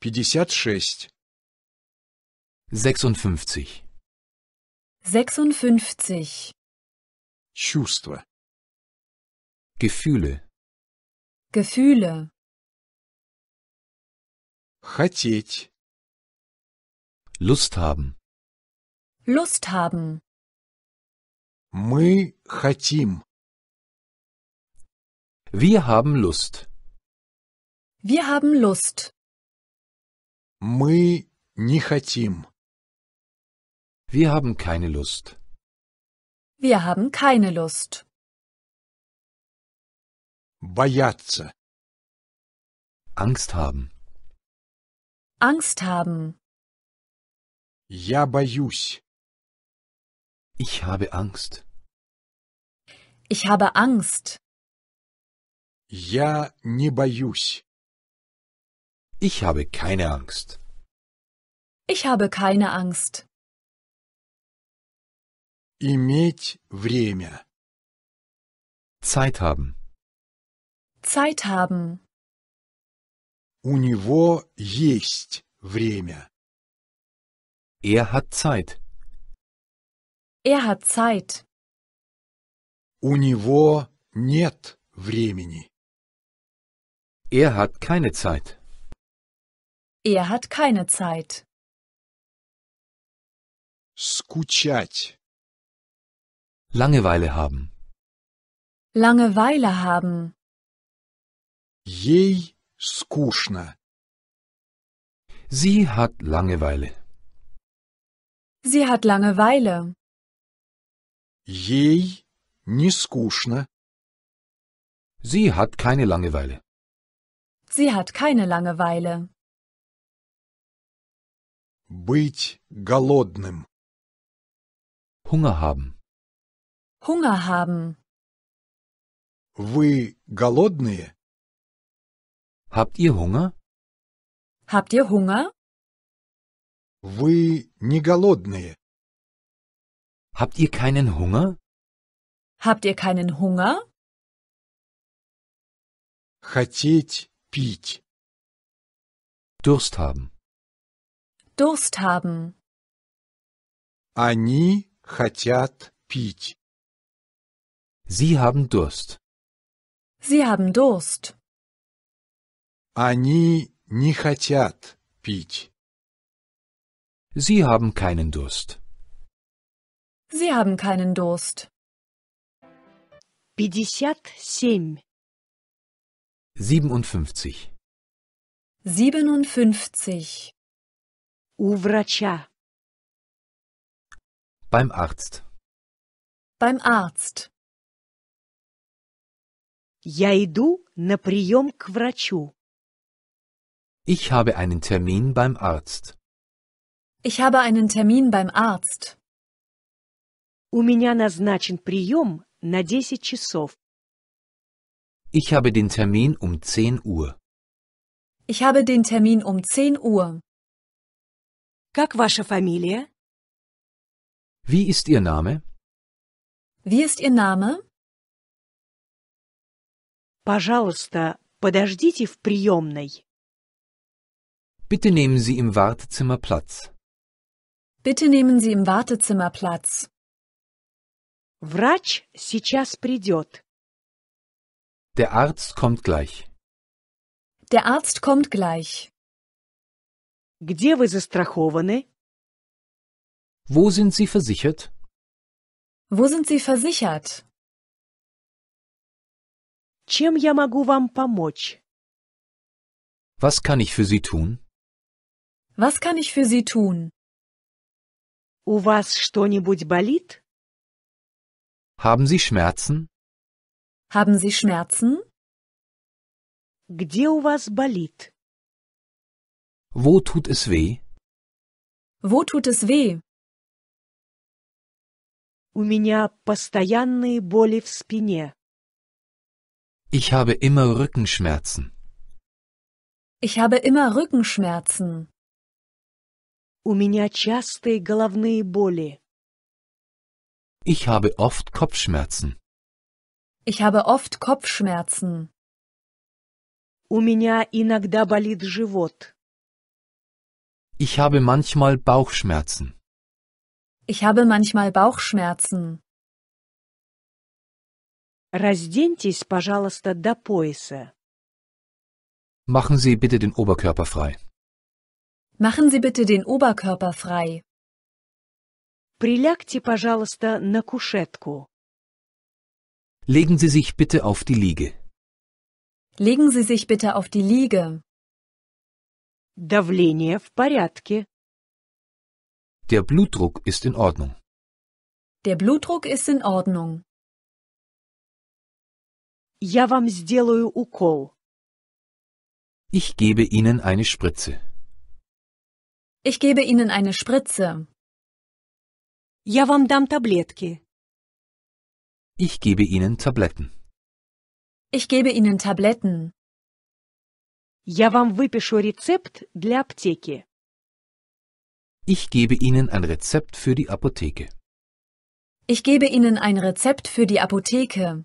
56 56 56 Чувства Gefühle Gefühle Хотеть Lust haben Lust haben Мы хотим Wir haben Lust. Wir haben Lust. Мы не хотим. Wir haben keine Lust. Wir haben keine Lust. Бояться. Angst haben. Angst haben. Я боюсь. Ich habe Angst. Ich habe Angst. Я не боюсь. Ich habe keine Angst. Ich habe keine Angst. Иметь время. Zeit haben. Zeit haben. У него есть время. Er hat Zeit. Er hat Zeit. У него нет времени. Er hat keine Zeit. Er hat keine Zeit. Скучать. Langeweile haben. Langeweile haben. Ей скучно. Sie hat Langeweile. Sie hat Langeweile. Ей не скучно. Sie hat keine Langeweile. Sie hat keine Langeweile. Быть голодным. Hunger haben. Hunger haben. Вы голодные? Habt ihr Hunger? Habt ihr Hunger? Вы не голодные? Habt ihr keinen Hunger? Habt ihr keinen Hunger? Хотеть пить. Durst haben. Durst haben. Они хотят пить. Sie haben Durst. Sie haben Durst. Они не хотят пить. Sie haben keinen Durst. Sie haben keinen Durst. 57 57 57 У врача. Beim Arzt. Beim Arzt. Я иду на прием к врачу. Ich habe einen Termin beim Arzt. Ich habe einen Termin beim Arzt. У меня назначен прием на 10 часов. Ich habe den Termin um 10 Uhr. Ich habe den Termin um 10 Uhr. Как ваша фамилия? Wie ist Ihr Name? Wie ist Ihr Name? Пожалуйста, подождите в приемной. Bitte nehmen Sie im Wartezimmer Platz. Bitte nehmen Sie im Wartezimmer Platz. Врач сейчас придет. Der Arzt kommt gleich. Der Arzt kommt gleich. Где вы застрахованы? Wo sind Sie versichert? Wo sind Sie versichert? Чем я могу вам помочь? Was kann ich für Sie tun? Was kann ich für Sie tun? У вас что-нибудь болит? Haben Sie Schmerzen? Haben Sie Schmerzen? Где у вас болит? Wo tut es weh? Wo tut es weh? У меня постоянные боли в спине. Ich habe immer Rückenschmerzen. Ich habe immer Rückenschmerzen. У меня частые головные боли. Ich habe oft Kopfschmerzen. Ich habe oft Kopfschmerzen. У меня иногда болит живот. Ich habe manchmal Bauchschmerzen. Ich habe manchmal Bauchschmerzen. Разденьтесь, пожалуйста, до пояса. Machen Sie bitte den Oberkörper frei. Machen Sie bitte den Oberkörper frei. Прилягте, пожалуйста, на кушетку. Legen Sie sich bitte auf die Liege. Legen Sie sich bitte auf die Liege. Давление в порядке. Der Blutdruck ist in Ordnung. Der Blutdruck ist in Ordnung. Я вам сделаю укол. Ich gebe Ihnen eine Spritze. Ich gebe Ihnen eine Spritze. Я вам дам таблетки. Ich gebe Ihnen Tabletten. Ich gebe Ihnen Tabletten. Я вам выпишу рецепт для аптеки. Ich gebe Ihnen ein Rezept für die Apotheke. Ich gebe Ihnen ein Rezept für die Apotheke.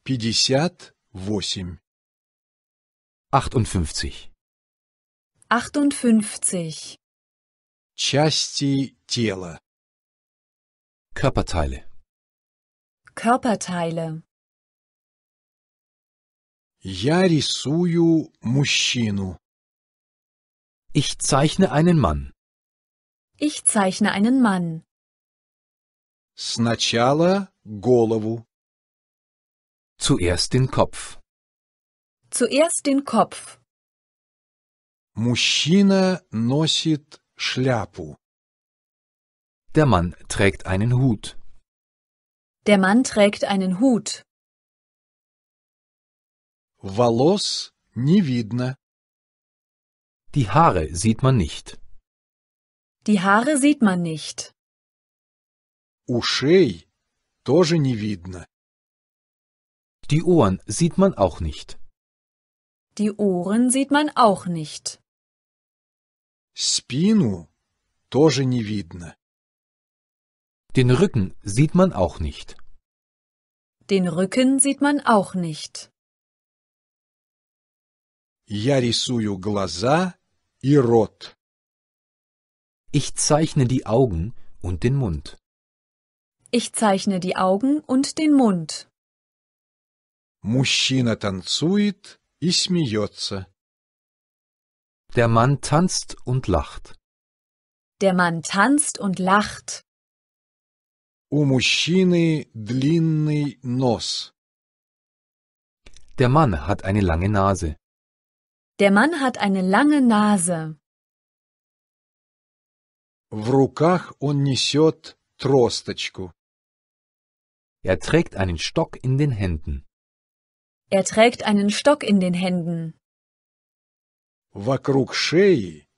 58 58 58 Части тела Körperteile Körperteile Я рисую мужчину. Ich zeichne einen Mann. Ich zeichne einen Mann. Сначала голову. Zuerst den Kopf. Zuerst den Kopf. Мужчина носит шляпу. Der Mann trägt einen Hut. Der Mann trägt einen Hut. Волос не видно. Die Haare sieht man nicht. Die Haare sieht man nicht. Ушей тоже не видно. Die Ohren sieht man auch nicht. Die Ohren sieht man auch nicht. Спину тоже не видно. Den Rücken sieht man auch nicht. Den Rücken sieht man auch nicht. Я рисую глаза и рот. Ich zeichne die Augen und den Mund. Ich zeichne die Augen und den Mund. Мужчина танцует и смеется. Der Mann tanzt und lacht. Der Mann tanzt und lacht. У мужчины длинный нос. Der Mann hat eine lange Nase. Der Mann hat eine lange Nase. В руках он несет тросточку. Er trägt einen Stock in den Händen. Er trägt einen Stock in den Händen. Вокруг шеи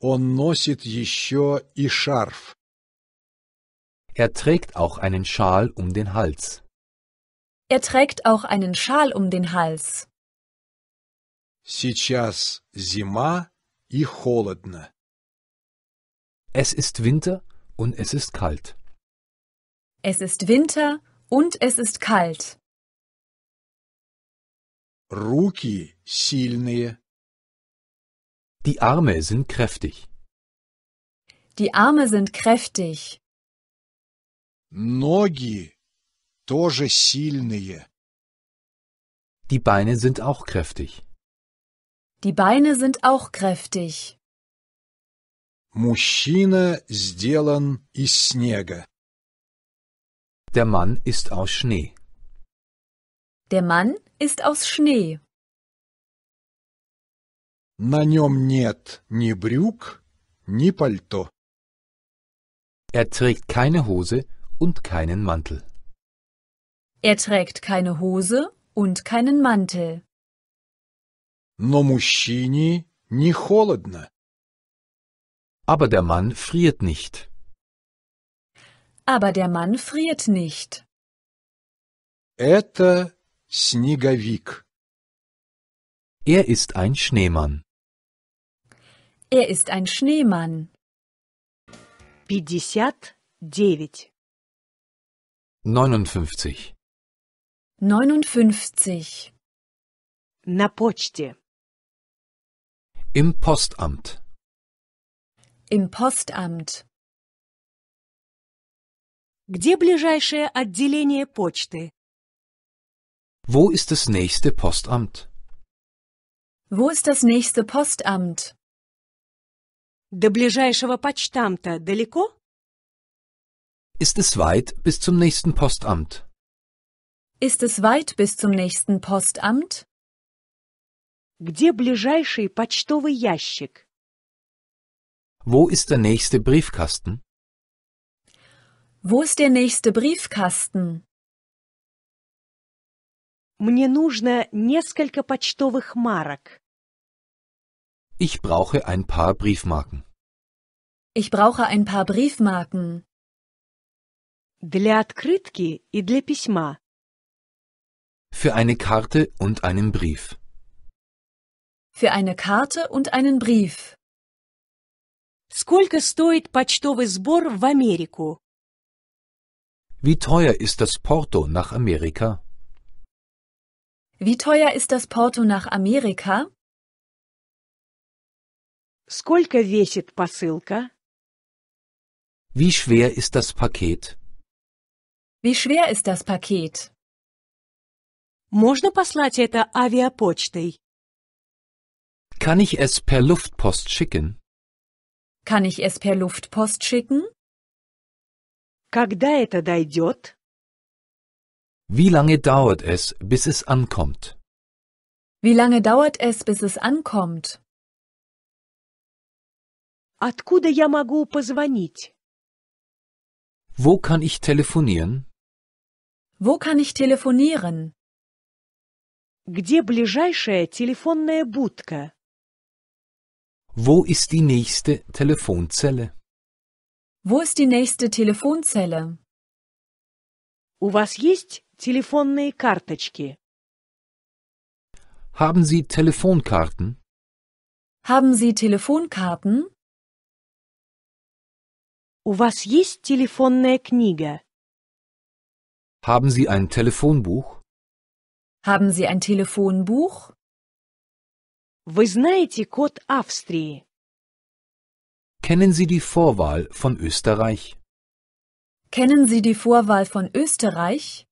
он носит еще и шарф. Er trägt auch einen Schal um den Hals. Er trägt auch einen Schal um den Hals. Сейчас зима и холодно. Es ist Winter und es ist kalt. Es ist Winter und es ist kalt. Руки сильные. Die Arme sind kräftig. Die Arme sind kräftig. Ноги тоже сильные. Die Beine sind auch kräftig. Die Beine sind auch kräftig. Мужчина сделан из снега. Der Mann ist aus Schnee. Der Mann ist aus Schnee. На нем нет ни брюк, ни пальто. Er trägt keine Hose und keinen Mantel. Er trägt keine Hose und keinen Mantel но мужчине не холодно. Aber der Mann friert nicht. Aber der Mann friert nicht. Это снеговик. Er ist ein Schneemann. Er ist ein Schneemann. 59. 59. 59. На почте. Im Postamt. Im Postamt. Где ближайшее отделение почты? Wo ist das nächste Postamt? Wo ist das nächste Postamt? До ближайшего почтамта далеко? Ist es weit bis zum nächsten Postamt? Ist es weit bis zum nächsten Postamt? Где ближайший почтовый ящик? Wo ist der nächste Briefkasten? Wo ist der nächste Briefkasten? Мне нужно несколько почтовых марок. Ich brauche ein paar Briefmarken. Ich brauche ein paar Briefmarken. Для открытки и для письма. Für eine Karte und einen Brief für eine Karte und einen Brief. Сколько стоит почтовый сбор в Америку? Wie teuer ist das Porto nach Amerika? Wie teuer ist das Porto nach Amerika? Сколько весит посылка? Wie schwer ist das Paket? Wie schwer ist das Paket? Можно послать это авиапочтой? Kann ich es per Luftpost schicken? Kann ich es per Luftpost schicken? Когда это дойдет? Wie lange dauert es, bis es ankommt? Wie lange dauert es, bis es ankommt? Откуда я могу позвонить? Wo kann ich telefonieren? Wo kann ich telefonieren? Где ближайшая телефонная будка? Wo ist die nächste Telefonzelle? Wo ist die nächste Telefonzelle? У вас есть телефонные карточки? Haben Sie Telefonkarten? Haben Sie Telefonkarten? У вас есть телефонная книга? Haben Sie ein Telefonbuch? Haben Sie ein Telefonbuch? Вы знаете код Австрии? Kennen Sie die Vorwahl von Österreich? Kennen Sie die Vorwahl von Österreich?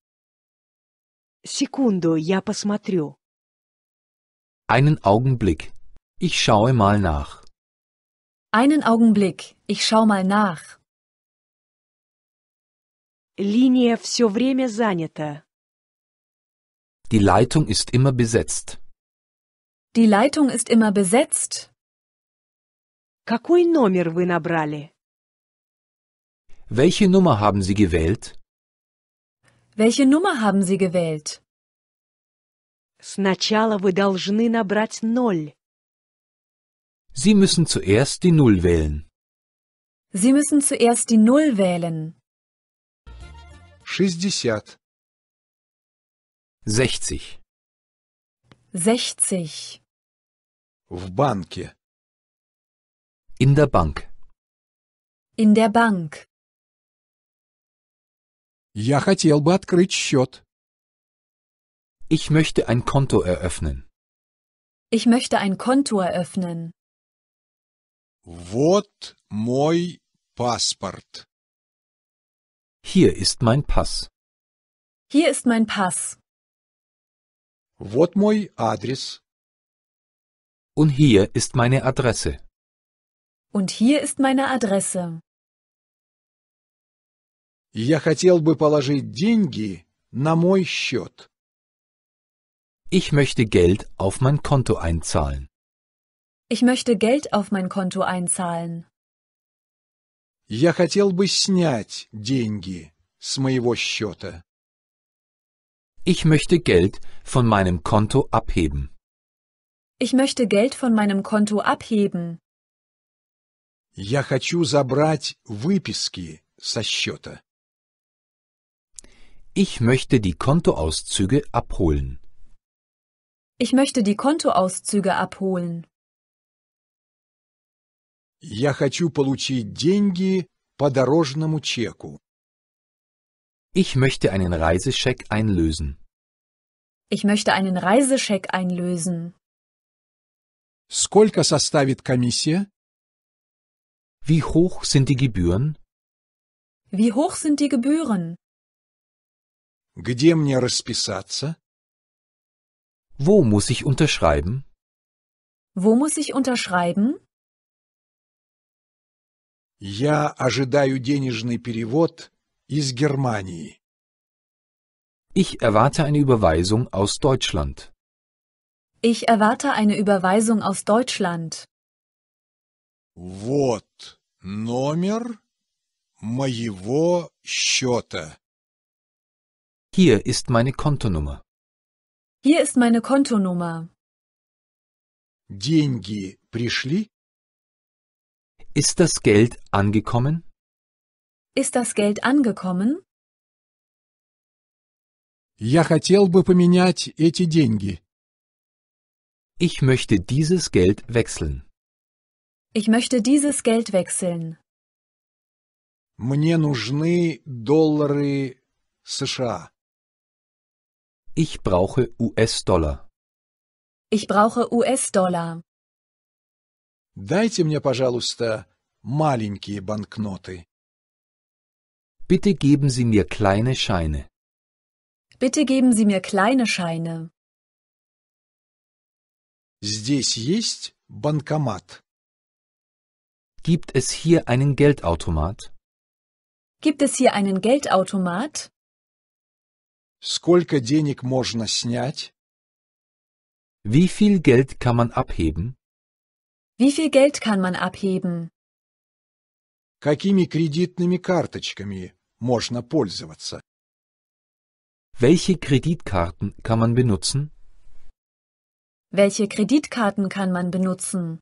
Секунду, я посмотрю. Einen Augenblick. Ich schaue mal nach. Einen Augenblick. Ich schaue mal nach. Linie все время занята. Die Leitung ist immer besetzt. Die Leitung ist immer besetzt. Какой номер вы набрали? Welche Nummer haben Sie gewählt? Welche Nummer haben Sie gewählt? Сначала вы должны набрать ноль. Sie müssen zuerst die Null wählen. Sie müssen zuerst die Null wählen. 60. 60. 60. В банке. In der Bank. In der Bank. Я хотел бы открыть счет. Ich möchte ein Konto eröffnen. Ich möchte ein Konto eröffnen. Вот мой паспорт. Hier ist mein Pass. Hier ist mein Pass. Вот мой адрес. Und hier ist meine Adresse. Und hier ist meine Adresse. Я хотел бы положить деньги на мой счет. Ich möchte Geld auf mein Konto einzahlen. Ich möchte Geld auf mein Konto einzahlen. Я хотел бы снять деньги с моего счета. Ich möchte Geld von meinem Konto abheben. Ich möchte Geld von meinem Konto abheben. Я хочу забрать выписки со счета. Ich möchte die Kontoauszüge abholen. Ich möchte die Kontoauszüge abholen. Я хочу получить деньги по дорожному чеку. Ich möchte einen Reisescheck einlösen. Ich möchte einen Reisescheck einlösen. Сколько составит комиссия? Wie hoch sind die Gebühren? Wie hoch sind die Gebühren? Где мне расписаться? Wo muss ich unterschreiben? Wo muss ich unterschreiben? Я ожидаю денежный перевод из Германии. Ich erwarte eine Überweisung aus Deutschland. Ich erwarte eine Überweisung aus Deutschland. Вот номер моего счета. Hier ist meine Kontonummer. Hier ist meine Kontonummer. Деньги пришли? Ist das Geld angekommen? Ist das Geld angekommen? Я хотел бы поменять эти деньги. Ich möchte dieses Geld wechseln. Ich möchte dieses Geld wechseln. Мне нужны доллары США. Ich brauche US-Dollar. Ich brauche US-Dollar. Дайте мне, пожалуйста, маленькие банкноты. Bitte geben Sie mir kleine Scheine. Bitte geben Sie mir kleine Scheine. Здесь есть банкомат? Gibt es hier einen Geldautomat? Gibt es hier einen Geldautomat? Сколько денег можно снять? Wie viel Geld kann man abheben? Wie viel Geld kann man abheben? Какими кредитными карточками можно пользоваться? Welche Kreditkarten kann man benutzen? Welche Kreditkarten kann man benutzen?